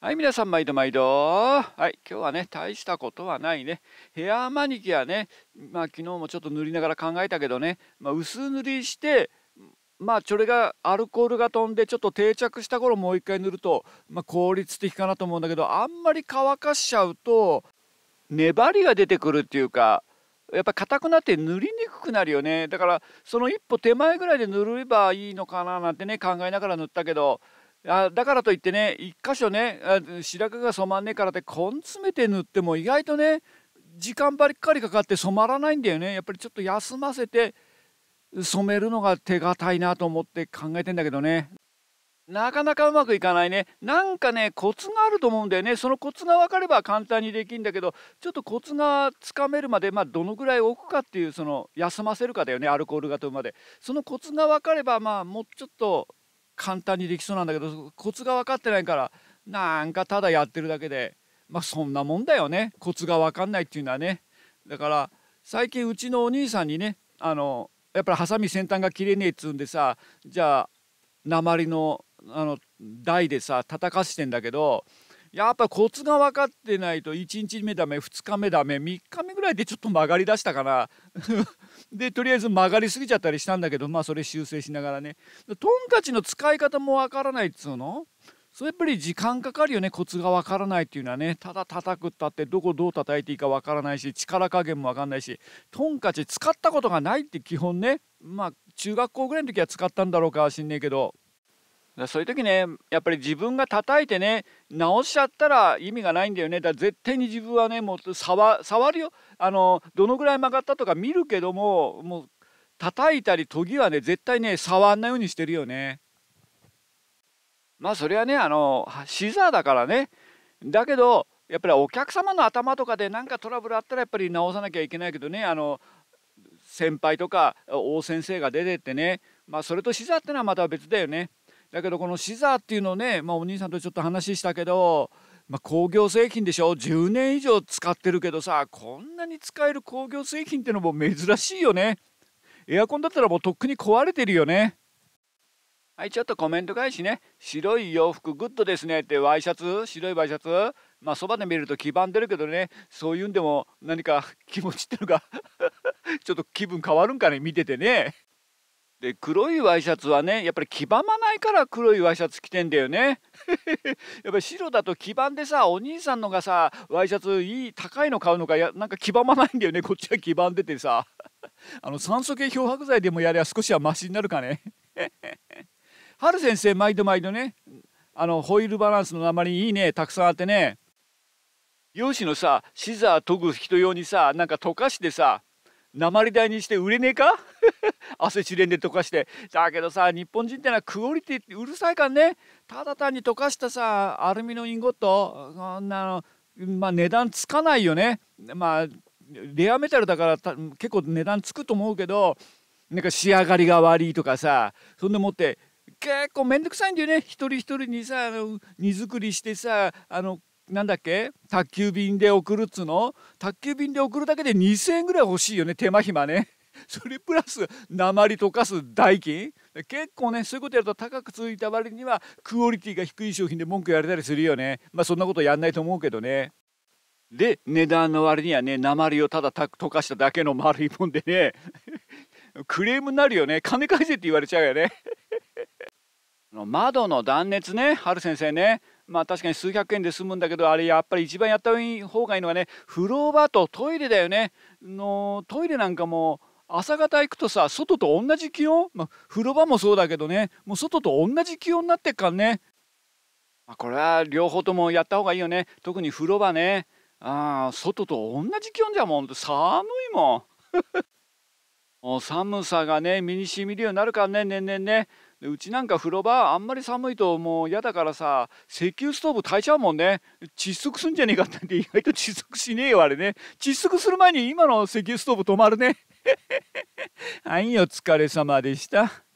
はい、皆さん、毎度毎度。はい、今日はね、大したことはないね。ヘアマニキュアね、まあ、昨日もちょっと塗りながら考えたけどね、まあ、薄塗りして、まあ、それがアルコールが飛んで、ちょっと定着した頃もう一回塗ると、まあ、効率的かなと思うんだけど、あんまり乾かしちゃうと、粘りが出てくるっていうか、やっぱ硬くなって塗りにくくなるよねだからその一歩手前ぐらいで塗ればいいのかななんてね考えながら塗ったけどあだからといってね一箇所ね白髪が染まんねえからって根詰めて塗っても意外とね時間ばっかりかかって染まらないんだよねやっぱりちょっと休ませて染めるのが手堅いなと思って考えてんだけどねなかなかうまくいかないねなんかねコツがあると思うんだよねそのコツが分かれば簡単にできるんだけどちょっとコツがつかめるまで、まあ、どのぐらい置くかっていうその休ませるかだよねアルコールが飛ぶまでそのコツが分かればまあもうちょっと簡単にできそうなんだけどコツが分かってないからなんかただやってるだけでまあそんなもんだよねコツが分かんないっていうのはねだから最近うちのお兄さんにねあのやっぱりハサミ先端が切れねえっつうんでさじゃあ鉛のあの台でさ叩かしてんだけどやっぱコツが分かってないと1日目ダメ2日目ダメ3日目ぐらいでちょっと曲がりだしたかな でとりあえず曲がりすぎちゃったりしたんだけどまあそれ修正しながらねトンカチの使い方も分からないっつうのそれやっぱり時間かかるよねコツが分からないっていうのはねただ叩くったってどこどう叩いていいか分からないし力加減も分かんないしトンカチ使ったことがないって基本ねまあ中学校ぐらいの時は使ったんだろうかはしんねえけどそういう時ねやっぱり自分が叩いてね直しちゃったら意味がないんだよねだから絶対に自分はねもう触るよあのどのぐらい曲がったとか見るけどももう叩いたり研ぎはね絶対ね触んないようにしてるよね。まあそれはねあのシザーだからねだけどやっぱりお客様の頭とかで何かトラブルあったらやっぱり直さなきゃいけないけどねあの先輩とか大先生が出てってねまあそれとシザーってのはまた別だよね。だけどこのシザーっていうのね、まあ、お兄さんとちょっと話したけど、まあ、工業製品でしょ10年以上使ってるけどさこんなに使える工業製品ってのも珍しいよねエアコンだったらもうとっくに壊れてるよねはいちょっとコメント返しね白い洋服グッドですねってワイシャツ白いワイシャツまあそばで見ると黄ばんでるけどねそういうんでも何か気持ちってのが ちょっと気分変わるんかね見ててねで黒いワイシャツはねやっぱり黄ばまないから黒いワイシャツ着てんだよね やっぱり白だと黄ばんでさお兄さんのがさワイシャツいい高いの買うのかやなんか黄ばまないんだよねこっちは黄ばんでてさ あの酸素系漂白剤でもやりゃ少しはマシになるかね春 先生毎度毎度ねあのホイールバランスの鉛いいねたくさんあってね漁師のさシザー研ぐ人用にさなんか溶かしてさ鉛代にして売れねえか 汗ちれんで溶かしてだけどさ日本人ってのはクオリティってうるさいからねただ単に溶かしたさアルミのインゴットそんなのまあ値段つかないよねまあレアメタルだから結構値段つくと思うけどなんか仕上がりが悪いとかさそんでもって結構面倒くさいんだよね一人一人にさあの荷造りしてさあのなんだっけ宅急便で送るっつの宅急便で送るだけで2,000円ぐらい欲しいよね手間暇ね。それプラス鉛溶かす代金結構ねそういうことやると高くついた割にはクオリティが低い商品で文句言われたりするよねまあそんなことやんないと思うけどねで値段の割にはね鉛をただ溶かしただけの丸いもんでね クレームになるよね金返せって言われちゃうよね 窓の断熱ね春先生ねまあ確かに数百円で済むんだけどあれやっぱり一番やった方がいいのはね風呂場とトイレだよねのトイレなんかも朝方行くとさ外と同じ気温、まあ、風呂場もそうだけどねもう外と同じ気温になってっからね、まあ、これは両方ともやった方がいいよね特に風呂場ねあ外と同じ気温じゃもう寒いもん もう寒さがね身にしみるようになるからね年々ねねでうちなんか風呂場あんまり寒いともう嫌だからさ石油ストーブ炊えちゃうもんね窒息すんじゃねえかってって意外と窒息しねえよあれね窒息する前に今の石油ストーブ止まるね はいお疲れ様でした。